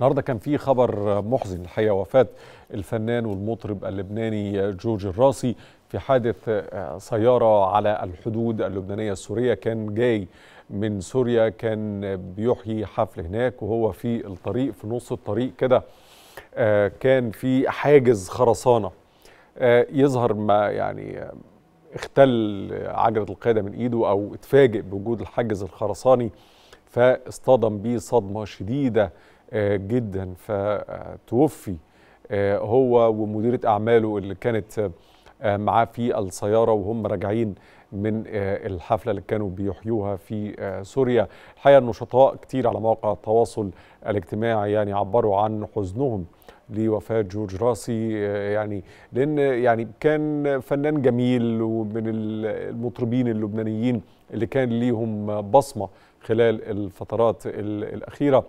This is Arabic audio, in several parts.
النهارده كان في خبر محزن الحقيقه وفاه الفنان والمطرب اللبناني جورج الراسي في حادث آه، سياره على الحدود اللبنانيه السوريه كان جاي من سوريا كان بيحيي حفل هناك وهو في الطريق في نص الطريق كده آه، كان في حاجز خرسانه آه، يظهر ما يعني اختل عجله القياده من ايده او اتفاجئ بوجود الحاجز الخرساني فاصطدم بيه صدمة شديدة آه، جدا فتوفي آه، هو ومديرة أعماله اللي كانت آه، معاه في السيارة وهم راجعين من الحفلة اللي كانوا بيحيوها في سوريا الحقيقة النشطاء كتير على مواقع التواصل الاجتماعي يعني عبروا عن حزنهم لوفاة جورج راسي يعني لأن يعني كان فنان جميل ومن المطربين اللبنانيين اللي كان ليهم بصمة خلال الفترات الأخيرة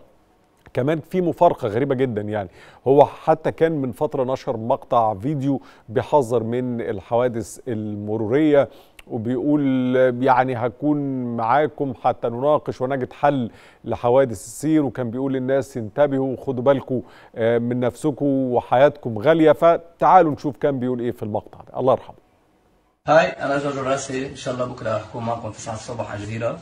كمان في مفارقه غريبه جدا يعني هو حتى كان من فتره نشر مقطع فيديو بيحذر من الحوادث المروريه وبيقول يعني هكون معاكم حتى نناقش ونجد حل لحوادث السير وكان بيقول للناس انتبهوا وخدوا بالكم آه، من نفسكم وحياتكم غاليه فتعالوا نشوف كان بيقول ايه في المقطع ده الله يرحمه هاي انا جورج الراسي ان شاء الله بكره هكون معكم 9 الصبح على الجزيره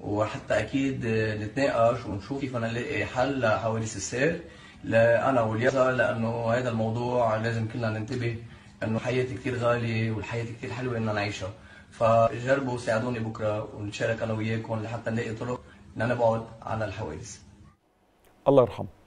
وحتى اكيد نتناقش ونشوف كيف نلاقي حل لحوادث السير انا واليسار لانه هذا الموضوع لازم كلنا ننتبه انه الحياه كثير غاليه والحياه كثير حلوه اننا نعيشها فجربوا ساعدوني بكره ونتشارك انا وياكم لحتى نلاقي طرق لنبعد عن الحوادث الله يرحمه